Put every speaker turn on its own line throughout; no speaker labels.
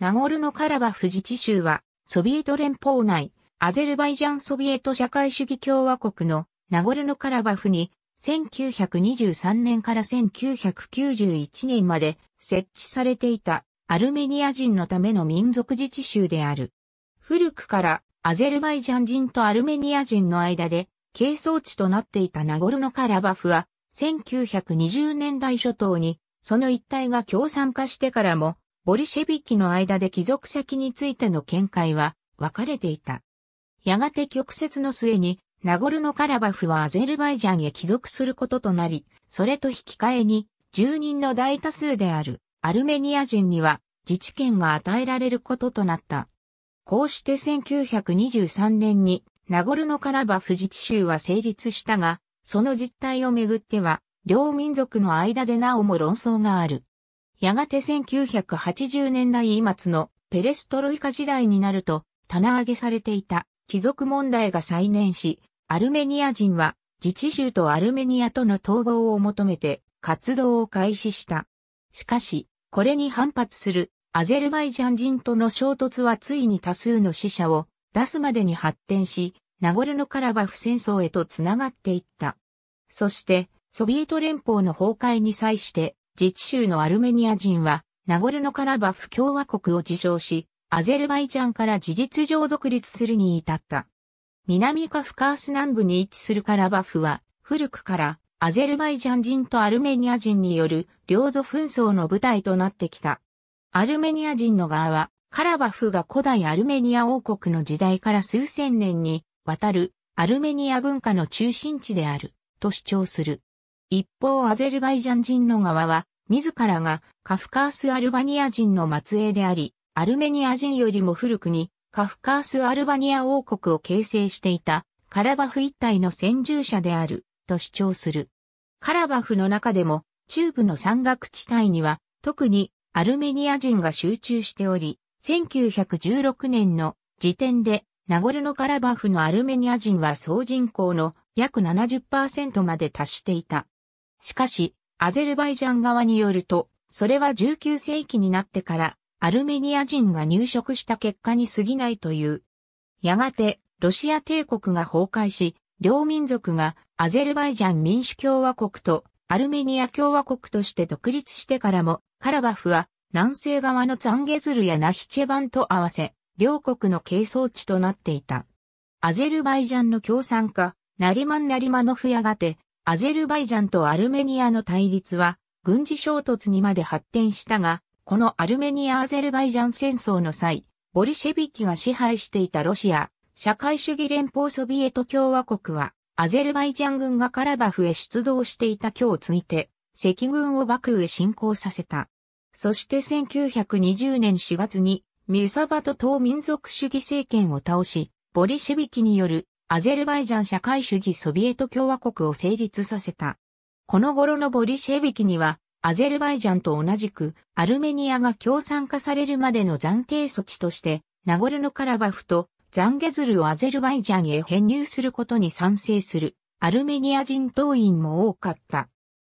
ナゴルノカラバフ自治州は、ソビエト連邦内、アゼルバイジャンソビエト社会主義共和国のナゴルノカラバフに、1923年から1991年まで設置されていたアルメニア人のための民族自治州である。古くからアゼルバイジャン人とアルメニア人の間で、係争地となっていたナゴルノカラバフは、1920年代初頭に、その一帯が共産化してからも、ボリシェビキの間で帰属先についての見解は分かれていた。やがて曲折の末に、ナゴルノカラバフはアゼルバイジャンへ帰属することとなり、それと引き換えに、住人の大多数であるアルメニア人には自治権が与えられることとなった。こうして1923年にナゴルノカラバフ自治州は成立したが、その実態をめぐっては、両民族の間でなおも論争がある。やがて1980年代末のペレストロイカ時代になると、棚上げされていた貴族問題が再燃し、アルメニア人は自治州とアルメニアとの統合を求めて活動を開始した。しかし、これに反発するアゼルバイジャン人との衝突はついに多数の死者を出すまでに発展し、ナゴルノカラバフ戦争へと繋がっていった。そして、ソビエト連邦の崩壊に際して、自治州のアルメニア人は、ナゴルノカラバフ共和国を自称し、アゼルバイジャンから事実上独立するに至った。南カフカース南部に位置するカラバフは、古くからアゼルバイジャン人とアルメニア人による領土紛争の舞台となってきた。アルメニア人の側は、カラバフが古代アルメニア王国の時代から数千年にわたるアルメニア文化の中心地であると主張する。一方アゼルバイジャン人の側は、自らがカフカース・アルバニア人の末裔であり、アルメニア人よりも古くにカフカース・アルバニア王国を形成していたカラバフ一帯の先住者であると主張する。カラバフの中でも中部の山岳地帯には特にアルメニア人が集中しており、1916年の時点でナゴルノカラバフのアルメニア人は総人口の約70%まで達していた。しかし、アゼルバイジャン側によると、それは19世紀になってからアルメニア人が入植した結果に過ぎないという。やがて、ロシア帝国が崩壊し、両民族がアゼルバイジャン民主共和国とアルメニア共和国として独立してからも、カラバフは南西側のツンゲズルやナヒチェバンと合わせ、両国の係争地となっていた。アゼルバイジャンの共産化、ナリマン・ナリマノフやがて、アゼルバイジャンとアルメニアの対立は軍事衝突にまで発展したが、このアルメニア・アゼルバイジャン戦争の際、ボリシェビキが支配していたロシア、社会主義連邦ソビエト共和国は、アゼルバイジャン軍がカラバフへ出動していた今をついて、赤軍をバクへ侵攻させた。そして1920年4月に、ミルサバト党民族主義政権を倒し、ボリシェビキによるアゼルバイジャン社会主義ソビエト共和国を成立させた。この頃のボリシェビキには、アゼルバイジャンと同じく、アルメニアが共産化されるまでの暫定措置として、ナゴルノカラバフとザンゲズルをアゼルバイジャンへ編入することに賛成する、アルメニア人党員も多かった。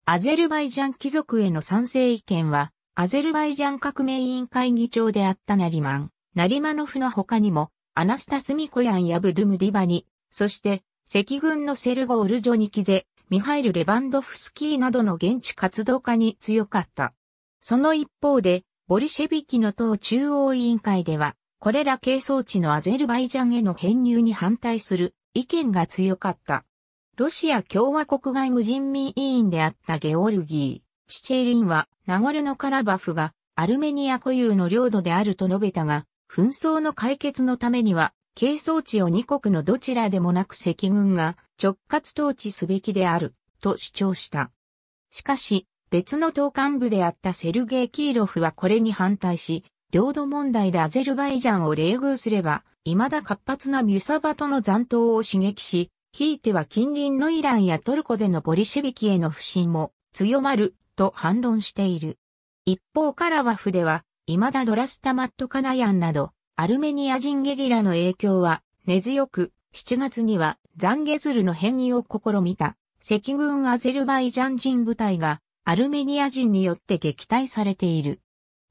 アゼルバイジャン貴族への賛成意見は、アゼルバイジャン革命委員会議長であったナリマン、ナリマノフの他にも、アナスタスミコヤンやブドゥムディバニ、そして、赤軍のセルゴ・ールジョニキゼ、ミハイル・レバンドフスキーなどの現地活動家に強かった。その一方で、ボリシェビキの党中央委員会では、これら係争地のアゼルバイジャンへの編入に反対する意見が強かった。ロシア共和国外務人民委員であったゲオルギー、チチェリンは、ナゴルノカラバフがアルメニア固有の領土であると述べたが、紛争の解決のためには係争地を二国のどちらでもなく赤軍が直轄統治すべきである、と主張した。しかし、別の党幹部であったセルゲイ・キーロフはこれに反対し、領土問題でアゼルバイジャンを冷遇すれば、未だ活発なミュサバトの残党を刺激し、ひいては近隣のイランやトルコでのボリシェビキへの不信も強まると反論している。一方カラワフでは、未だドラスタマットカナヤンなど、アルメニア人ゲリラの影響は根強く、7月にはザンゲズルの変異を試みた赤軍アゼルバイジャン人部隊がアルメニア人によって撃退されている。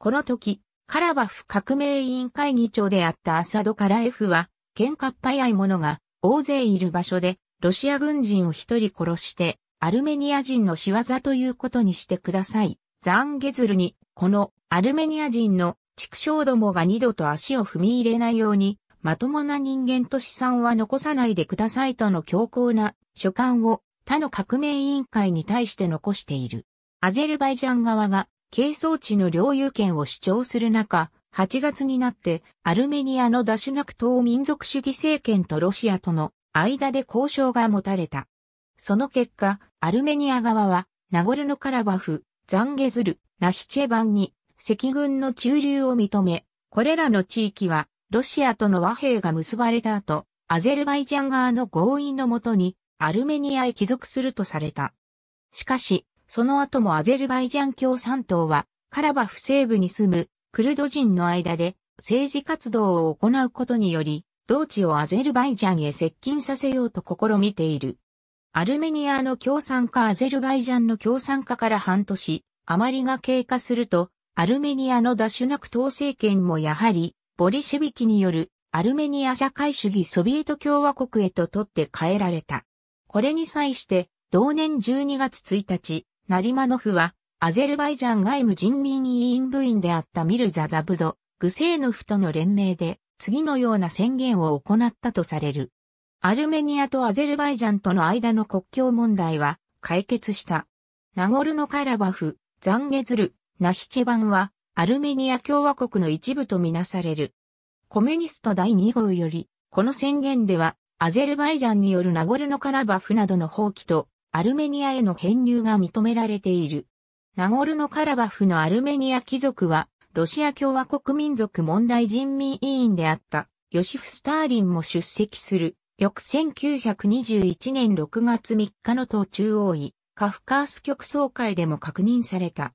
この時、カラバフ革命委員会議長であったアサドカラエフは、喧嘩っ早い者が大勢いる場所でロシア軍人を一人殺してアルメニア人の仕業ということにしてください。ザンゲズルにこのアルメニア人の畜生どもが二度と足を踏み入れないように、まともな人間と資産は残さないでくださいとの強硬な書簡を他の革命委員会に対して残している。アゼルバイジャン側が係争地の領有権を主張する中、8月になってアルメニアのダシュナク党民族主義政権とロシアとの間で交渉が持たれた。その結果、アルメニア側はナゴルノカラバフ、ザンゲズル、ナヒチェバンに赤軍の駐留を認め、これらの地域は、ロシアとの和平が結ばれた後、アゼルバイジャン側の合意のもとに、アルメニアへ帰属するとされた。しかし、その後もアゼルバイジャン共産党は、カラバフ西部に住むクルド人の間で政治活動を行うことにより、同地をアゼルバイジャンへ接近させようと試みている。アルメニアの共産化アゼルバイジャンの共産化から半年、余りが経過すると、アルメニアのダシュナク党政権もやはり、ボリシェビキによるアルメニア社会主義ソビエト共和国へと取って変えられた。これに際して、同年12月1日、ナリマノフは、アゼルバイジャン外務人民委員部員であったミルザ・ダブド、グセーノフとの連名で、次のような宣言を行ったとされる。アルメニアとアゼルバイジャンとの間の国境問題は解決した。ナゴルノカラバフ、ザンゲズル、ナヒチェバンは、アルメニア共和国の一部とみなされる。コミュニスト第2号より、この宣言では、アゼルバイジャンによるナゴルノカラバフなどの放棄と、アルメニアへの編入が認められている。ナゴルノカラバフのアルメニア貴族は、ロシア共和国民族問題人民委員であった、ヨシフ・スターリンも出席する、翌1921年6月3日の党中央位、カフカース局総会でも確認された。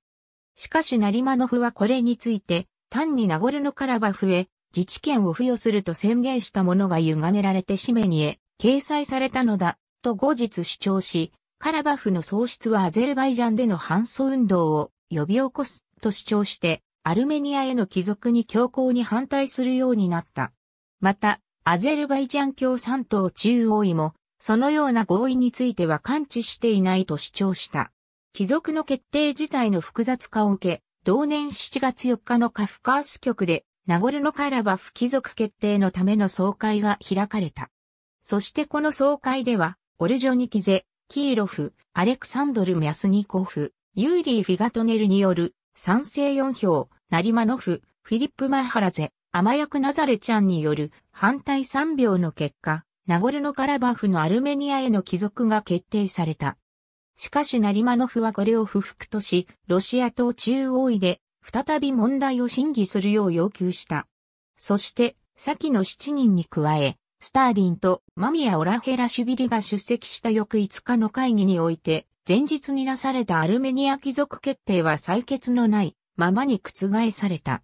しかしナリマノフはこれについて、単にナゴルノカラバフへ自治権を付与すると宣言したものが歪められて紙面にへ掲載されたのだ、と後日主張し、カラバフの喪失はアゼルバイジャンでの反訴運動を呼び起こすと主張して、アルメニアへの帰属に強硬に反対するようになった。また、アゼルバイジャン共産党中央委も、そのような合意については感知していないと主張した。貴族の決定自体の複雑化を受け、同年7月4日のカフカース局で、ナゴルノカラバフ貴族決定のための総会が開かれた。そしてこの総会では、オルジョニキゼ、キーロフ、アレクサンドル・ミャスニコフ、ユーリー・フィガトネルによる、賛成4票、ナリマノフ、フィリップ・マハラゼ、アマヤク・ナザレちゃんによる反対3票の結果、ナゴルノカラバフのアルメニアへの帰属が決定された。しかしナリマノフはこれを不服とし、ロシア党中央位で再び問題を審議するよう要求した。そして、先の7人に加え、スターリンとマミヤ・オラヘラシュビリが出席した翌5日の会議において、前日になされたアルメニア貴族決定は採決のないままに覆された。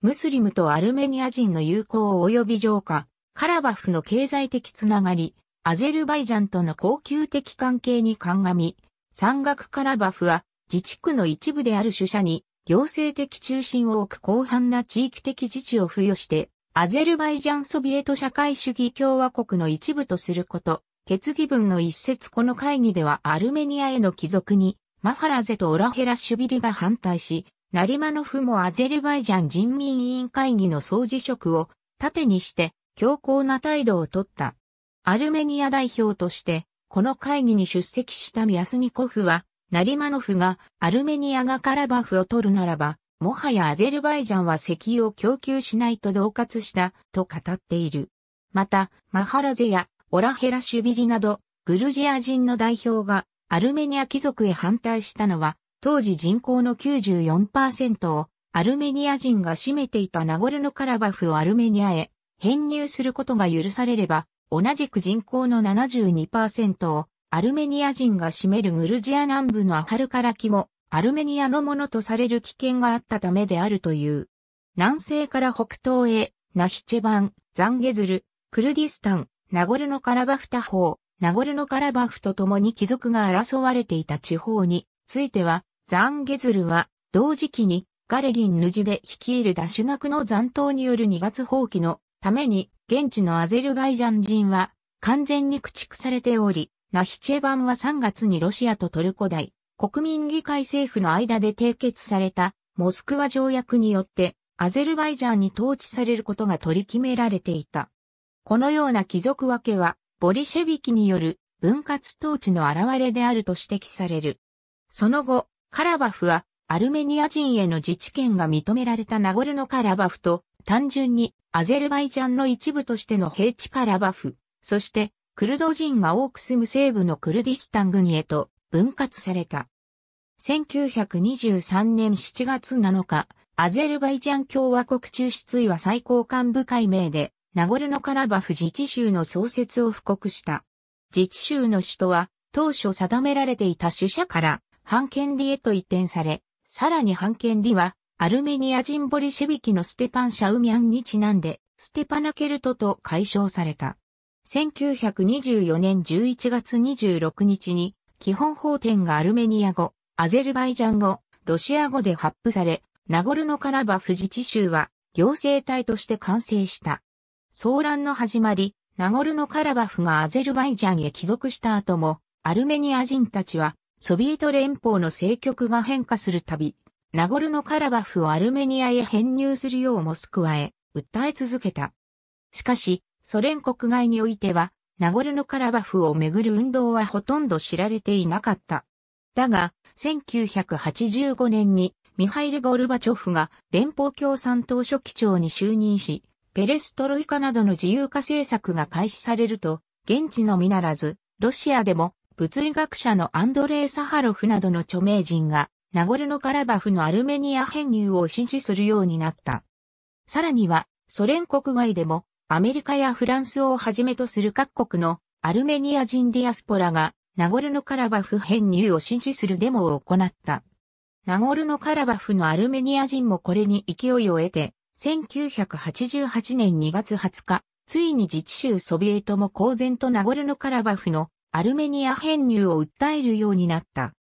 ムスリムとアルメニア人の友好及び浄化、カラバフの経済的つながり、アゼルバイジャンとの恒久的関係に鑑み、山岳カラバフは自治区の一部である主社に行政的中心を置く広範な地域的自治を付与して、アゼルバイジャンソビエト社会主義共和国の一部とすること、決議文の一節この会議ではアルメニアへの帰属に、マファラゼとオラヘラシュビリが反対し、ナリマノフもアゼルバイジャン人民委員会議の総辞職を盾にして強硬な態度を取った。アルメニア代表として、この会議に出席したミアスニコフは、ナリマノフがアルメニアがカラバフを取るならば、もはやアゼルバイジャンは石油を供給しないと恫喝したと語っている。また、マハラゼやオラヘラシュビリなど、グルジア人の代表がアルメニア貴族へ反対したのは、当時人口の94%をアルメニア人が占めていたナゴルノカラバフをアルメニアへ編入することが許されれば、同じく人口の72%をアルメニア人が占めるグルジア南部のアハルカラキもアルメニアのものとされる危険があったためであるという。南西から北東へ、ナヒチェバン、ザンゲズル、クルディスタン、ナゴルノカラバフ他方、ナゴルノカラバフと共に貴族が争われていた地方については、ザンゲズルは同時期にガレギンヌジで率いるダシュナクの残党による2月放棄のために現地のアゼルバイジャン人は完全に駆逐されており、ナヒチェバンは3月にロシアとトルコ大国民議会政府の間で締結されたモスクワ条約によってアゼルバイジャンに統治されることが取り決められていた。このような貴族分けはボリシェビキによる分割統治の現れであると指摘される。その後、カラバフはアルメニア人への自治権が認められたナゴルノカラバフと単純にアゼルバイジャンの一部としての平地からバフ、そしてクルド人が多く住む西部のクルディスタン軍へと分割された。1923年7月7日、アゼルバイジャン共和国中失意は最高幹部会名で、ナゴルノカラバフ自治州の創設を布告した。自治州の首都は、当初定められていた主社から、ハンケンディへと移転され、さらにハンケンディは、アルメニア人ボリシェビキのステパン・シャウミャンにちなんで、ステパナケルトと解消された。1924年11月26日に、基本法典がアルメニア語、アゼルバイジャン語、ロシア語で発布され、ナゴルノカラバフ自治州は行政体として完成した。騒乱の始まり、ナゴルノカラバフがアゼルバイジャンへ帰属した後も、アルメニア人たちは、ソビエト連邦の政局が変化するたび、ナゴルノカラバフをアルメニアへ編入するようモスクワへ訴え続けた。しかし、ソ連国外においては、ナゴルノカラバフをめぐる運動はほとんど知られていなかった。だが、1985年にミハイル・ゴルバチョフが連邦共産党書記長に就任し、ペレストロイカなどの自由化政策が開始されると、現地のみならず、ロシアでも物理学者のアンドレイ・サハロフなどの著名人がナゴルノカラバフのアルメニア編入を支持するようになった。さらには、ソ連国外でも、アメリカやフランスをはじめとする各国のアルメニア人ディアスポラが、ナゴルノカラバフ編入を支持するデモを行った。ナゴルノカラバフのアルメニア人もこれに勢いを得て、1988年2月20日、ついに自治州ソビエトも公然とナゴルノカラバフのアルメニア編入を訴えるようになった。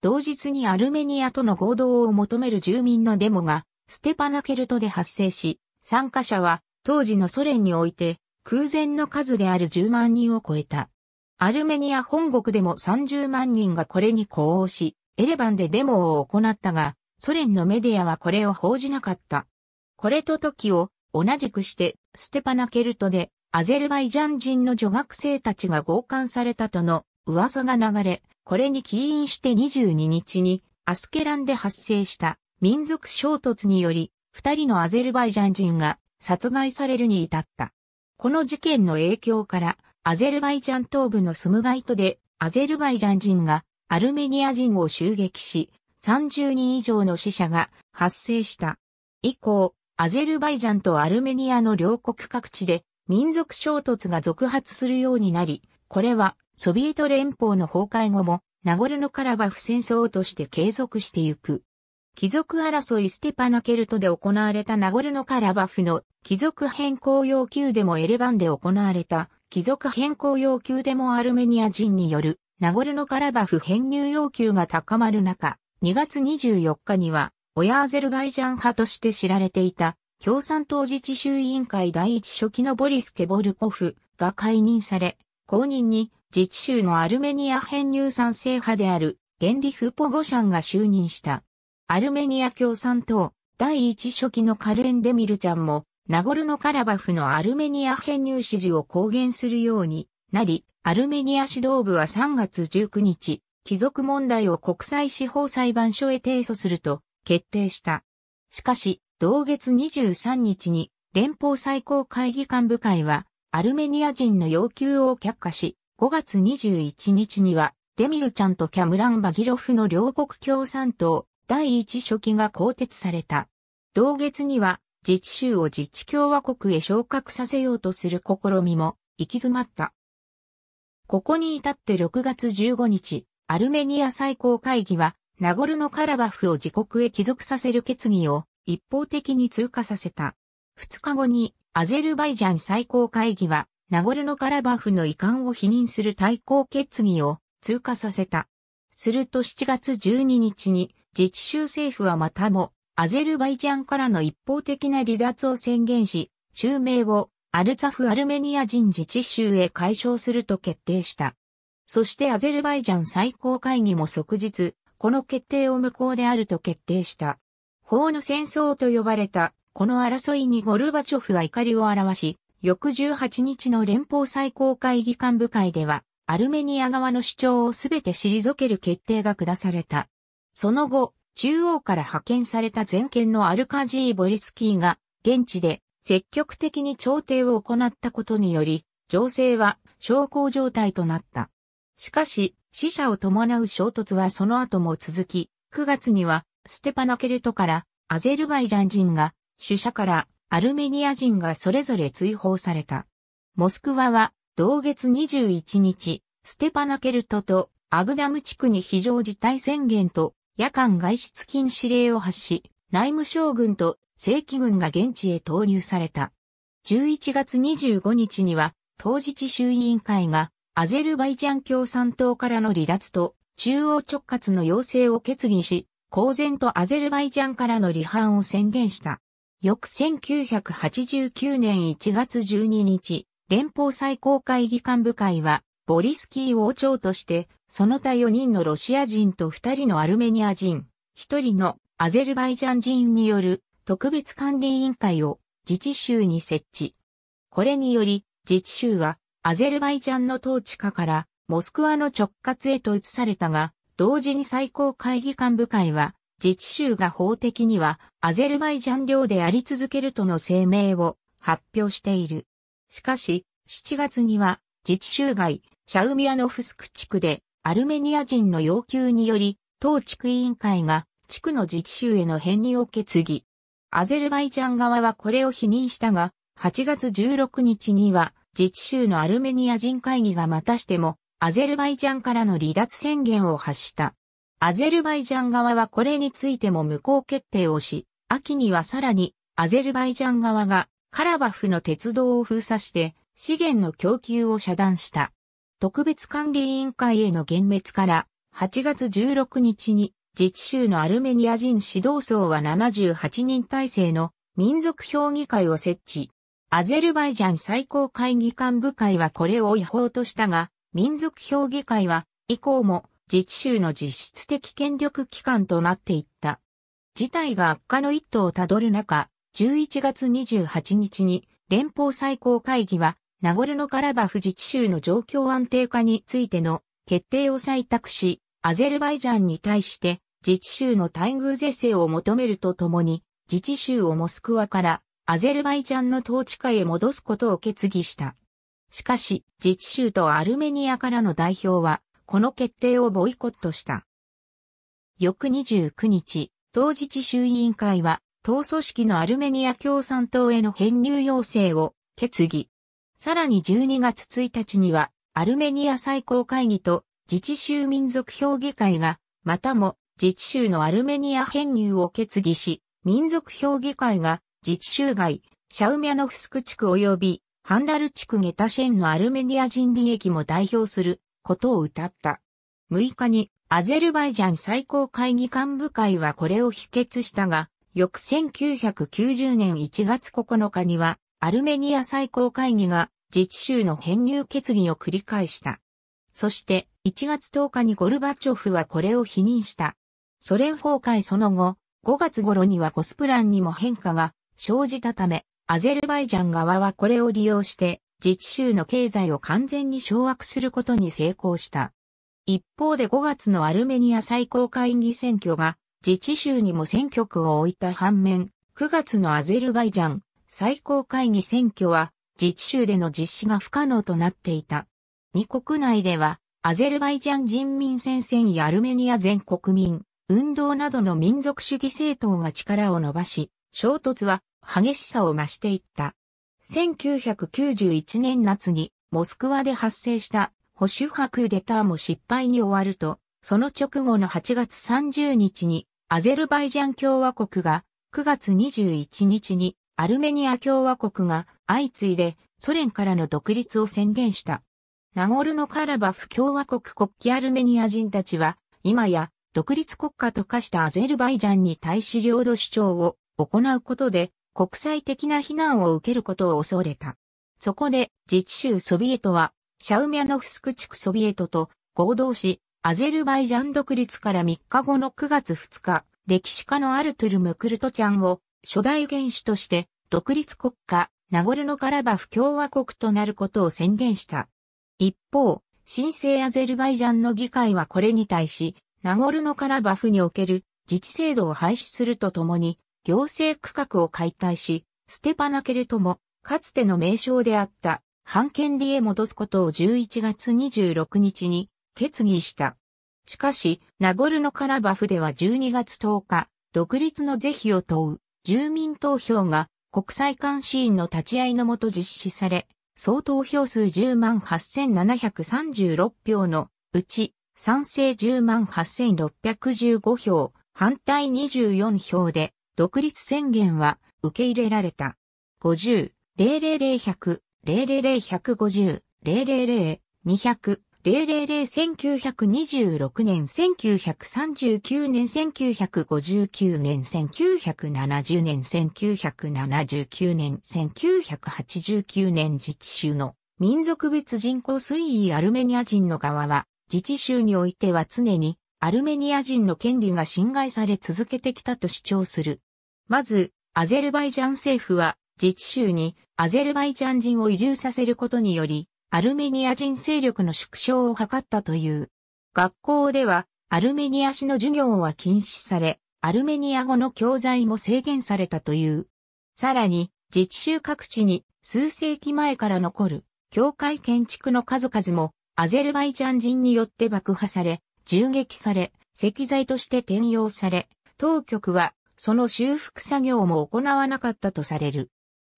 同日にアルメニアとの合同を求める住民のデモが、ステパナケルトで発生し、参加者は、当時のソ連において、空前の数である10万人を超えた。アルメニア本国でも30万人がこれに呼応し、エレバンでデモを行ったが、ソ連のメディアはこれを報じなかった。これと時を同じくして、ステパナケルトで、アゼルバイジャン人の女学生たちが強姦されたとの噂が流れ、これに起因して22日にアスケランで発生した民族衝突により、二人のアゼルバイジャン人が殺害されるに至った。この事件の影響から、アゼルバイジャン東部のスムガイトで、アゼルバイジャン人がアルメニア人を襲撃し、30人以上の死者が発生した。以降、アゼルバイジャンとアルメニアの両国各地で民族衝突が続発するようになり、これはソビエト連邦の崩壊後も、ナゴルノカラバフ戦争として継続してゆく。貴族争いステパナケルトで行われたナゴルノカラバフの貴族変更要求でもエレバンで行われた貴族変更要求でもアルメニア人によるナゴルノカラバフ編入要求が高まる中、2月24日には、親アゼルバイジャン派として知られていた共産党自治州委員会第一書記のボリス・ケボルコフが解任され、後任に自治州のアルメニア編入賛成派である、ゲンリフ・ポゴシャンが就任した。アルメニア共産党、第一書記のカレン・デミルちゃんも、ナゴルノカラバフのアルメニア編入支持を公言するようになり、アルメニア指導部は3月19日、貴族問題を国際司法裁判所へ提訴すると決定した。しかし、同月23日に連邦最高会議幹部会は、アルメニア人の要求を却下し、5月21日には、デミルちゃんとキャムラン・バギロフの両国共産党第一書記が更迭された。同月には、自治州を自治共和国へ昇格させようとする試みも行き詰まった。ここに至って6月15日、アルメニア最高会議は、ナゴルノカラバフを自国へ帰属させる決議を一方的に通過させた。2日後にアゼルバイジャン最高会議はナゴルノカラバフの遺憾を否認する対抗決議を通過させた。すると7月12日に自治州政府はまたもアゼルバイジャンからの一方的な離脱を宣言し、州名をアルツァフ・アルメニア人自治州へ解消すると決定した。そしてアゼルバイジャン最高会議も即日、この決定を無効であると決定した。法の戦争と呼ばれた、この争いにゴルバチョフは怒りを表し、翌18日の連邦最高会議幹部会では、アルメニア側の主張をすべて退ける決定が下された。その後、中央から派遣された全権のアルカジー・ボリスキーが、現地で積極的に調停を行ったことにより、情勢は昇降状態となった。しかし、死者を伴う衝突はその後も続き、9月には、ステパナケルトから、アゼルバイジャン人が、主者からアルメニア人がそれぞれ追放された。モスクワは、同月21日、ステパナケルトとアグダム地区に非常事態宣言と夜間外出禁止令を発し、内務省軍と正規軍が現地へ投入された。11月25日には、当日衆委員会がアゼルバイジャン共産党からの離脱と中央直轄の要請を決議し、公然とアゼルバイジャンからの離反を宣言した。翌1989年1月12日、連邦最高会議幹部会は、ボリスキー王朝として、その他4人のロシア人と2人のアルメニア人、1人のアゼルバイジャン人による特別管理委員会を自治州に設置。これにより、自治州はアゼルバイジャンの統治下からモスクワの直轄へと移されたが、同時に最高会議幹部会は自治州が法的にはアゼルバイジャン領であり続けるとの声明を発表している。しかし、7月には自治州外、シャウミアノフスク地区でアルメニア人の要求により、当地区委員会が地区の自治州への編入を決議。アゼルバイジャン側はこれを否認したが、8月16日には自治州のアルメニア人会議がまたしてもアゼルバイジャンからの離脱宣言を発した。アゼルバイジャン側はこれについても無効決定をし、秋にはさらにアゼルバイジャン側がカラバフの鉄道を封鎖して資源の供給を遮断した。特別管理委員会への幻滅から8月16日に自治州のアルメニア人指導層は78人体制の民族評議会を設置。アゼルバイジャン最高会議官部会はこれを違法としたが、民族評議会は以降も自治州の実質的権力機関となっていった。事態が悪化の一途をたどる中、11月28日に連邦最高会議は、ナゴルノカラバフ自治州の状況安定化についての決定を採択し、アゼルバイジャンに対して自治州の待遇是正を求めるとともに、自治州をモスクワからアゼルバイジャンの統治下へ戻すことを決議した。しかし、自治州とアルメニアからの代表は、この決定をボイコットした。翌29日、当日衆委員会は、党組織のアルメニア共産党への編入要請を決議。さらに12月1日には、アルメニア最高会議と自治州民族評議会が、またも自治州のアルメニア編入を決議し、民族評議会が自治州外、シャウミャノフスク地区及びハンダル地区ゲタシェンのアルメニア人利益も代表することを歌った。6日にアゼルバイジャン最高会議幹部会はこれを否決したが、翌1990年1月9日には、アルメニア最高会議が自治州の編入決議を繰り返した。そして1月10日にゴルバチョフはこれを否認した。ソ連崩壊その後、5月頃にはコスプランにも変化が生じたため、アゼルバイジャン側はこれを利用して自治州の経済を完全に掌握することに成功した。一方で5月のアルメニア最高会議選挙が自治州にも選挙区を置いた反面、9月のアゼルバイジャン最高会議選挙は自治州での実施が不可能となっていた。二国内ではアゼルバイジャン人民戦線やアルメニア全国民運動などの民族主義政党が力を伸ばし、衝突は激しさを増していった。1991年夏にモスクワで発生した保守派クーデターも失敗に終わると、その直後の8月30日にアゼルバイジャン共和国が9月21日にアルメニア共和国が相次いでソ連からの独立を宣言した。ナゴルノカラバフ共和国国旗アルメニア人たちは今や独立国家と化したアゼルバイジャンに対し領土主張を行うことで国際的な非難を受けることを恐れた。そこで自治州ソビエトはシャウミャノフスク地区ソビエトと合同し、アゼルバイジャン独立から3日後の9月2日、歴史家のアルトゥル・ムクルトちゃんを初代元首として独立国家ナゴルノカラバフ共和国となることを宣言した。一方、新生アゼルバイジャンの議会はこれに対し、ナゴルノカラバフにおける自治制度を廃止するとともに、行政区画を解体し、ステパナケルとも、かつての名称であった、ハンケンディへ戻すことを11月26日に決議した。しかし、ナゴルノカラバフでは12月10日、独立の是非を問う住民投票が国際監視員の立ち会いのもと実施され、総投票数108,736票のうち、賛成108,615票、反対24票で、独立宣言は受け入れられた。50、000、000、150、000、000-1926年、1939年、1959年、1970年、1979年、1989年自治州の民族別人口推移アルメニア人の側は、自治州においては常にアルメニア人の権利が侵害され続けてきたと主張する。まず、アゼルバイジャン政府は自治州にアゼルバイジャン人を移住させることにより、アルメニア人勢力の縮小を図ったという。学校では、アルメニア史の授業は禁止され、アルメニア語の教材も制限されたという。さらに、自治州各地に数世紀前から残る教会建築の数々もアゼルバイジャン人によって爆破され、銃撃され、石材として転用され、当局はその修復作業も行わなかったとされる。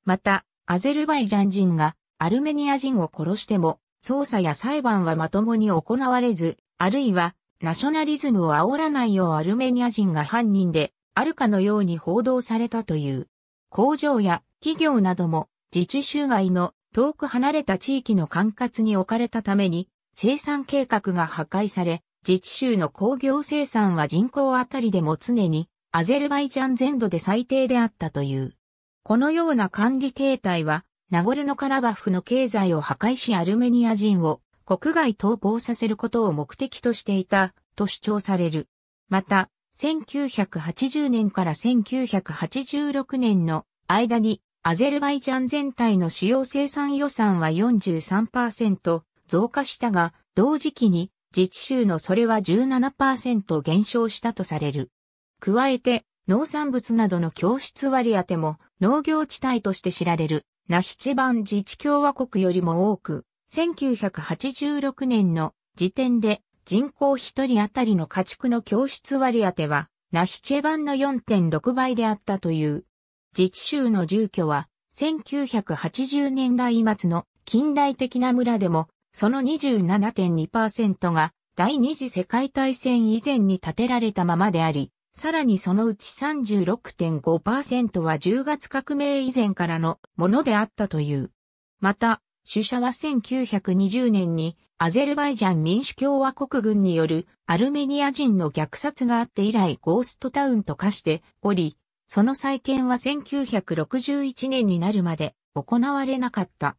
また、アゼルバイジャン人がアルメニア人を殺しても、捜査や裁判はまともに行われず、あるいは、ナショナリズムを煽らないようアルメニア人が犯人で、あるかのように報道されたという。工場や企業なども自治州外の遠く離れた地域の管轄に置かれたために生産計画が破壊され、自治州の工業生産は人口あたりでも常にアゼルバイジャン全土で最低であったという。このような管理形態は、ナゴルノカラバフの経済を破壊しアルメニア人を国外逃亡させることを目的としていたと主張される。また、1980年から1986年の間にアゼルバイジャン全体の主要生産予算は43%増加したが、同時期に自治州のそれは17%減少したとされる。加えて、農産物などの供出割当も農業地帯として知られる、ナヒチバン自治共和国よりも多く、1986年の時点で人口1人当たりの家畜の供出割当は、ナヒチェバンの4.6倍であったという。自治州の住居は、1980年代末の近代的な村でも、その27.2%が第二次世界大戦以前に建てられたままであり、さらにそのうち36.5%は10月革命以前からのものであったという。また、主者は1920年にアゼルバイジャン民主共和国軍によるアルメニア人の虐殺があって以来ゴーストタウンと化しており、その再建は1961年になるまで行われなかった。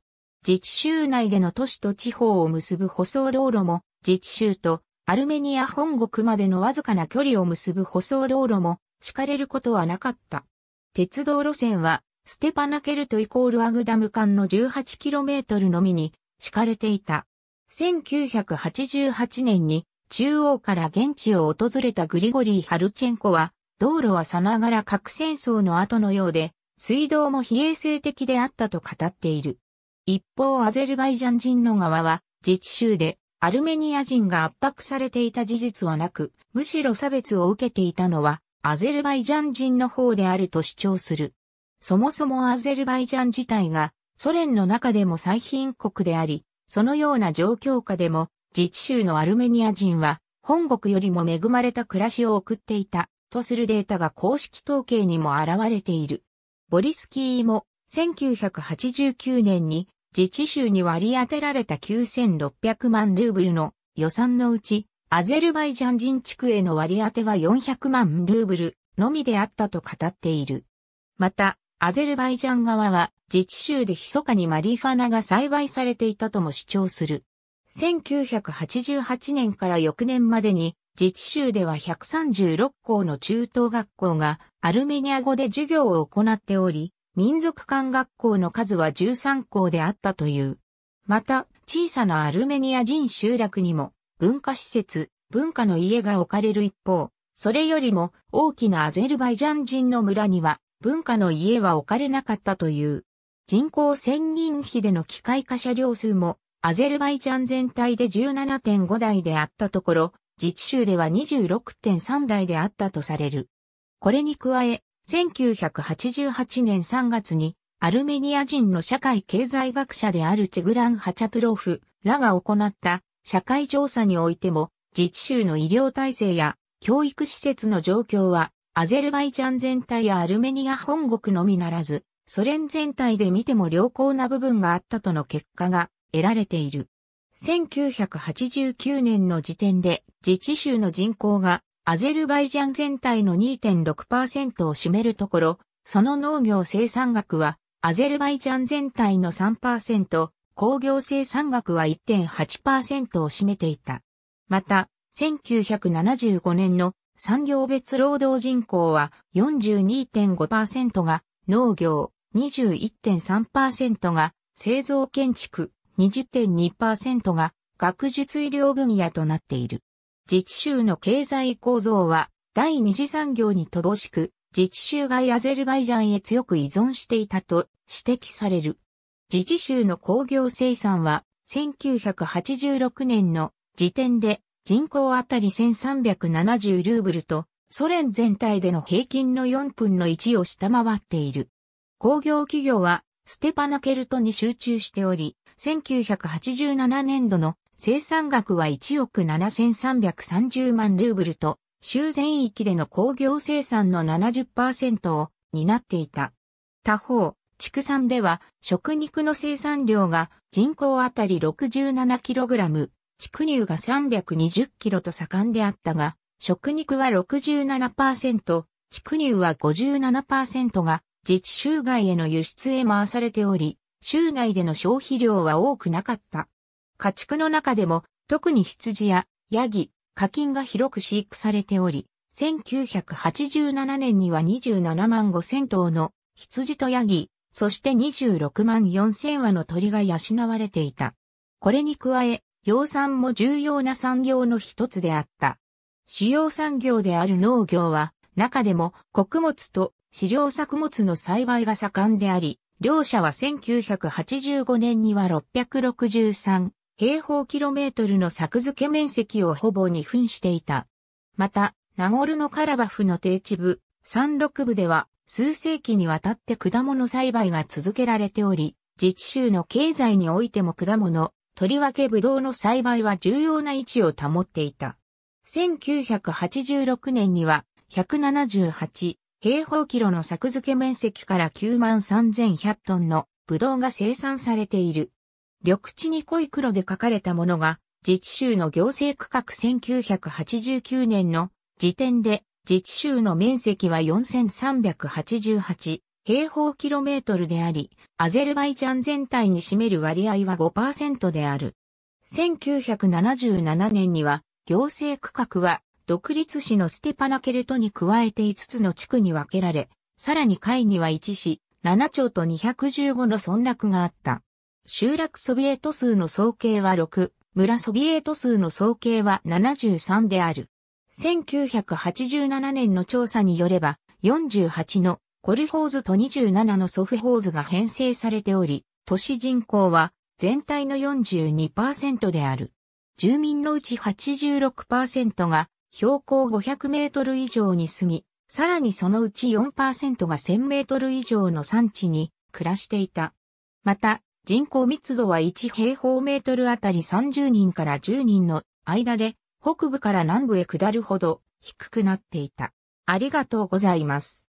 自治州内での都市と地方を結ぶ舗装道路も自治州とアルメニア本国までのわずかな距離を結ぶ舗装道路も敷かれることはなかった。鉄道路線は、ステパナケルトイコールアグダム間の 18km のみに敷かれていた。1988年に中央から現地を訪れたグリゴリー・ハルチェンコは、道路はさながら核戦争の後のようで、水道も非衛生的であったと語っている。一方アゼルバイジャン人の側は自治州でアルメニア人が圧迫されていた事実はなく、むしろ差別を受けていたのは、アゼルバイジャン人の方であると主張する。そもそもアゼルバイジャン自体が、ソ連の中でも最貧国であり、そのような状況下でも、自治州のアルメニア人は、本国よりも恵まれた暮らしを送っていた、とするデータが公式統計にも現れている。ボリスキーも1989年に自治州に割り当てられた9600万ルーブルの予算のうち、アゼルバイジャン人地区への割り当ては400万ルーブルのみであったと語っている。また、アゼルバイジャン側は自治州で密かにマリファナが栽培されていたとも主張する。1988年から翌年までに自治州では136校の中等学校がアルメニア語で授業を行っており、民族館学校の数は13校であったという。また、小さなアルメニア人集落にも文化施設、文化の家が置かれる一方、それよりも大きなアゼルバイジャン人の村には文化の家は置かれなかったという。人口1000人比での機械化車両数もアゼルバイジャン全体で17.5台であったところ、自治州では26.3台であったとされる。これに加え、1988年3月にアルメニア人の社会経済学者であるチェグラン・ハチャプロフらが行った社会調査においても自治州の医療体制や教育施設の状況はアゼルバイジャン全体やアルメニア本国のみならずソ連全体で見ても良好な部分があったとの結果が得られている。1989年の時点で自治州の人口がアゼルバイジャン全体の2.6%を占めるところ、その農業生産額は、アゼルバイジャン全体の3%、工業生産額は1.8%を占めていた。また、1975年の産業別労働人口は42.5%が農業、21.3%が製造建築、20.2%が学術医療分野となっている。自治州の経済構造は第二次産業に乏しく、自治州外アゼルバイジャンへ強く依存していたと指摘される。自治州の工業生産は1986年の時点で人口あたり1370ルーブルとソ連全体での平均の4分の1を下回っている。工業企業はステパナケルトに集中しており、1987年度の生産額は1億7330万ルーブルと、州全域での工業生産の70%を担っていた。他方、畜産では食肉の生産量が人口あたり 67kg、畜乳が 320kg と盛んであったが、食肉は67%、畜乳は57%が自治州外への輸出へ回されており、州内での消費量は多くなかった。家畜の中でも、特に羊やヤギ、課金が広く飼育されており、1987年には27万5千頭の羊とヤギ、そして26万4千羽の鳥が養われていた。これに加え、養蚕も重要な産業の一つであった。主要産業である農業は、中でも穀物と飼料作物の栽培が盛んであり、両社は1985年には663平方キロメートルの作付け面積をほぼ2分していた。また、ナゴルノカラバフの低地部、山麓部では数世紀にわたって果物栽培が続けられており、自治州の経済においても果物、とりわけブドウの栽培は重要な位置を保っていた。1986年には178平方キロの作付け面積から9万3100トンのブドウが生産されている。緑地に濃い黒で書かれたものが、自治州の行政区画1989年の時点で、自治州の面積は4388平方キロメートルであり、アゼルバイジャン全体に占める割合は5%である。1977年には、行政区画は、独立市のステパナケルトに加えて5つの地区に分けられ、さらに会には1市、7町と215の村落があった。集落ソビエト数の総計は6、村ソビエト数の総計は73である。1987年の調査によれば、48のコルホーズと27のソフホーズが編成されており、都市人口は全体の42%である。住民のうち86%が標高500メートル以上に住み、さらにそのうち4%が1000メートル以上の産地に暮らしていた。また、人口密度は1平方メートルあたり30人から10人の間で、北部から南部へ下るほど低くなっていた。ありがとうございます。